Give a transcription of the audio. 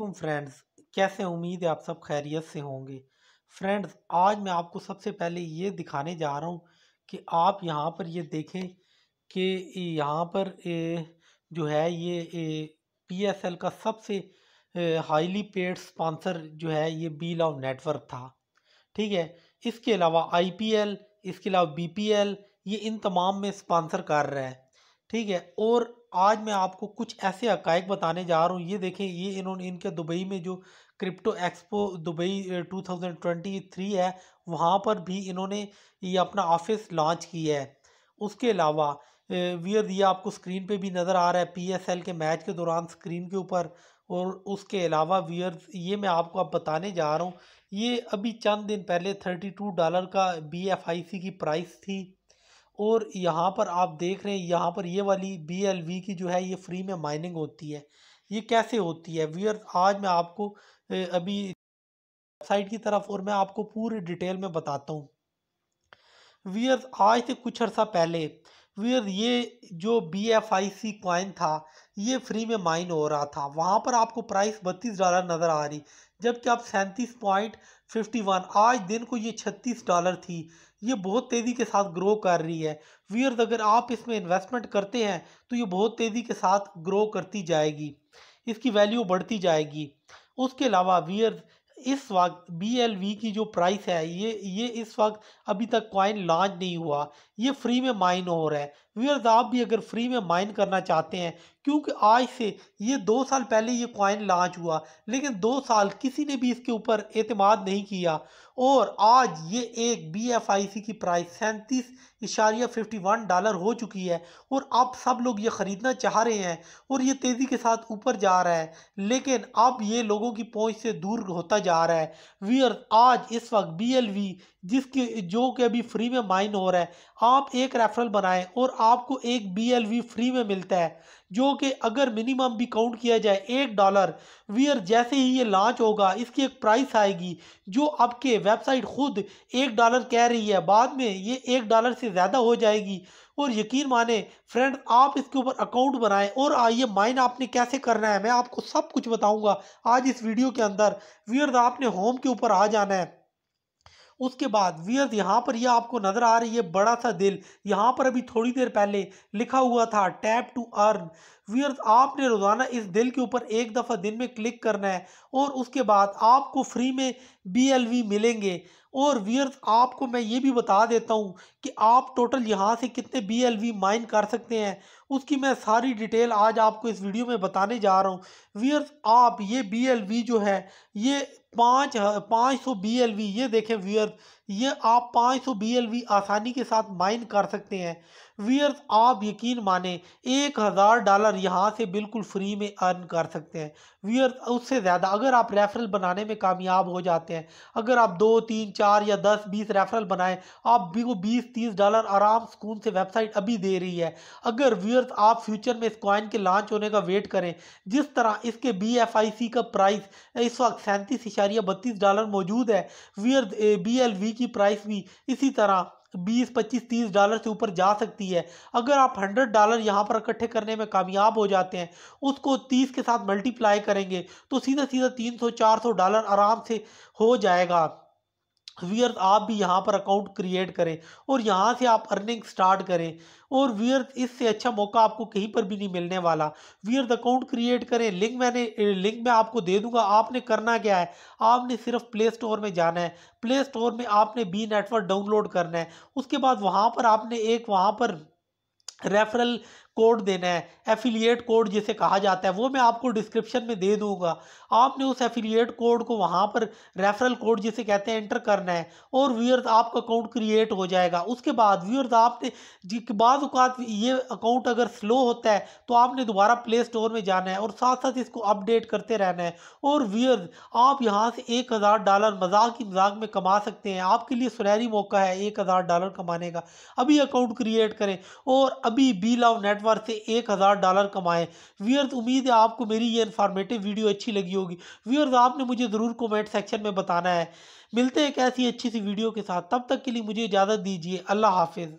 वालेकुम फ्रेंड्स कैसे उम्मीद है आप सब खैरियत से होंगे फ्रेंड्स आज मैं आपको सबसे पहले ये दिखाने जा रहा हूँ कि आप यहाँ पर ये देखें कि यहाँ पर जो है ये पीएसएल का सबसे हाईली पेड स्पॉन्सर जो है ये बी लाव नेटवर्क था ठीक है इसके अलावा आईपीएल इसके अलावा बीपीएल ये इन तमाम में स्पॉन्सर कर रहा है ठीक है और आज मैं आपको कुछ ऐसे हकैक बताने जा रहा हूँ ये देखें ये इन्होंने इनके दुबई में जो क्रिप्टो एक्सपो दुबई 2023 है वहाँ पर भी इन्होंने ये अपना ऑफिस लॉन्च किया है उसके अलावा वियर ये आपको स्क्रीन पे भी नज़र आ रहा है पीएसएल के मैच के दौरान स्क्रीन के ऊपर और उसके अलावा वियर ये मैं आपको अब बताने जा रहा हूँ ये अभी चंद दिन पहले थर्टी टू डॉलर का बी एफ आई सी की प्राइस थी और यहाँ पर आप देख रहे हैं यहाँ पर ये वाली बी एल वी की जो है ये फ्री में माइनिंग होती है ये कैसे होती है वीअर आज मैं आपको अभी वेबसाइट की तरफ और मैं आपको पूरी डिटेल में बताता हूँ वीअर आज से कुछ अर्सा पहले वीअर ये जो B F I C coin था ये फ्री में माइन हो रहा था वहाँ पर आपको प्राइस बत्तीस डॉलर नज़र आ रही जबकि आप सैंतीस पॉइंट फिफ्टी वन आज दिन को ये छत्तीस डॉलर थी ये बहुत तेज़ी के साथ ग्रो कर रही है वीयर्स अगर आप इसमें इन्वेस्टमेंट करते हैं तो ये बहुत तेज़ी के साथ ग्रो करती जाएगी इसकी वैल्यू बढ़ती जाएगी उसके अलावा वीयर्स इस वक्त बी एल वी की जो प्राइस है ये ये इस वक्त अभी तक कॉइन लॉन्च नहीं हुआ ये फ्री में माइन हो रहा है व्यूअर्स आप भी अगर फ्री में माइन करना चाहते हैं क्योंकि आज से ये दो साल पहले ये कॉइन लॉन्च हुआ लेकिन दो साल किसी ने भी इसके ऊपर अतमाद नहीं किया और आज ये एक बी एफ आई सी की प्राइस सैंतीस इशारिया फिफ्टी वन डॉलर हो चुकी है और अब सब लोग ये ख़रीदना चाह रहे हैं और ये तेज़ी के साथ ऊपर जा रहा है लेकिन अब ये लोगों की पहुंच से दूर होता जा रहा है वीअर्स आज इस वक्त बी एल वी जिसके जो कि अभी फ्री में माइन हो रहा है आप एक रेफरल बनाएं और आपको एक बी फ्री में मिलता है जो कि अगर मिनिमम भी काउंट किया जाए एक डॉलर वियर जैसे ही ये लॉन्च होगा इसकी एक प्राइस आएगी जो आपके वेबसाइट खुद एक डॉलर कह रही है बाद में ये एक डॉलर से ज़्यादा हो जाएगी और यकीन माने फ्रेंड आप इसके ऊपर अकाउंट बनाएं और आइए माइन आपने कैसे करना है मैं आपको सब कुछ बताऊंगा आज इस वीडियो के अंदर वियर आपने होम के ऊपर आ जाना है उसके बाद वियर्स यहाँ पर ये यह आपको नज़र आ रही है बड़ा सा दिल यहाँ पर अभी थोड़ी देर पहले लिखा हुआ था टैप टू अर्न वियर्स आपने रोज़ाना इस दिल के ऊपर एक दफ़ा दिन में क्लिक करना है और उसके बाद आपको फ्री में बी मिलेंगे और वियर्स आपको मैं ये भी बता देता हूँ कि आप टोटल यहाँ से कितने बी एल वी माइन कर सकते हैं उसकी मैं सारी डिटेल आज आपको इस वीडियो में बताने जा रहा हूँ वियर्स आप ये बी एल वी जो है ये पाँच पाँच सौ बी एल वी ये देखें व्यूअर ये आप 500 सौ बी आसानी के साथ माइन कर सकते हैं वीयर्स आप यकीन माने एक हज़ार डॉलर यहाँ से बिल्कुल फ्री में अर्न कर सकते हैं वीयर्स उससे ज़्यादा अगर आप रेफरल बनाने में कामयाब हो जाते हैं अगर आप दो तीन चार या दस बीस रेफरल बनाएं आप भी वो बीस तीस डॉलर आराम सुकून से वेबसाइट अभी दे रही है अगर वीयर्स आप फ्यूचर में इस कॉइन के लॉन्च होने का वेट करें जिस तरह इसके बी एफ आई सी का प्राइस इस वक्त सैंतीस इशारिया बत्तीस डॉलर मौजूद है वीयर्स बी एल वी की प्राइस भी इसी तरह 20, 25, 30 डॉलर से ऊपर जा सकती है अगर आप 100 डॉलर यहाँ पर इकट्ठे करने में कामयाब हो जाते हैं उसको 30 के साथ मल्टीप्लाई करेंगे तो सीधा सीधा 300, 400 डॉलर आराम से हो जाएगा वीयर्स आप भी यहाँ पर अकाउंट क्रिएट करें और यहाँ से आप अर्निंग स्टार्ट करें और वीयर्स इससे अच्छा मौका आपको कहीं पर भी नहीं मिलने वाला वीयर्स अकाउंट क्रिएट करें लिंक मैंने लिंक मैं आपको दे दूंगा आपने करना क्या है आपने सिर्फ प्ले स्टोर में जाना है प्ले स्टोर में आपने बी नेटवर्क डाउनलोड करना है उसके बाद वहाँ पर आपने एक वहाँ पर रेफरल कोड देना है एफिलिएट कोड जिसे कहा जाता है वो मैं आपको डिस्क्रिप्शन में दे दूंगा आपने उस एफिलिएट कोड को वहाँ पर रेफरल कोड जिसे कहते हैं एंटर करना है और व्यूअर्स आपका अकाउंट क्रिएट हो जाएगा उसके बाद व्यूअर्स आपने बाज़ात ये अकाउंट अगर स्लो होता है तो आपने दोबारा प्ले स्टोर में जाना है और साथ साथ इसको अपडेट करते रहना है और व्यूअर्स आप यहाँ से एक हज़ार डॉलर मजाक ही मजाक में कमा सकते हैं आपके लिए सुनहरी मौका है एक हज़ार डॉलर कमाने का अभी अकाउंट क्रिएट करें और अभी बी लाव नेटवर्क पर से एक हज़ार डॉलर कमाएं व्यूअर्स उम्मीद है आपको मेरी ये इन्फॉर्मेटिव वीडियो अच्छी लगी होगी व्यूअर्स आपने मुझे ज़रूर कमेंट सेक्शन में बताना है मिलते हैं एक ऐसी अच्छी सी वीडियो के साथ तब तक के लिए मुझे इजाज़त दीजिए अल्लाह हाफिज़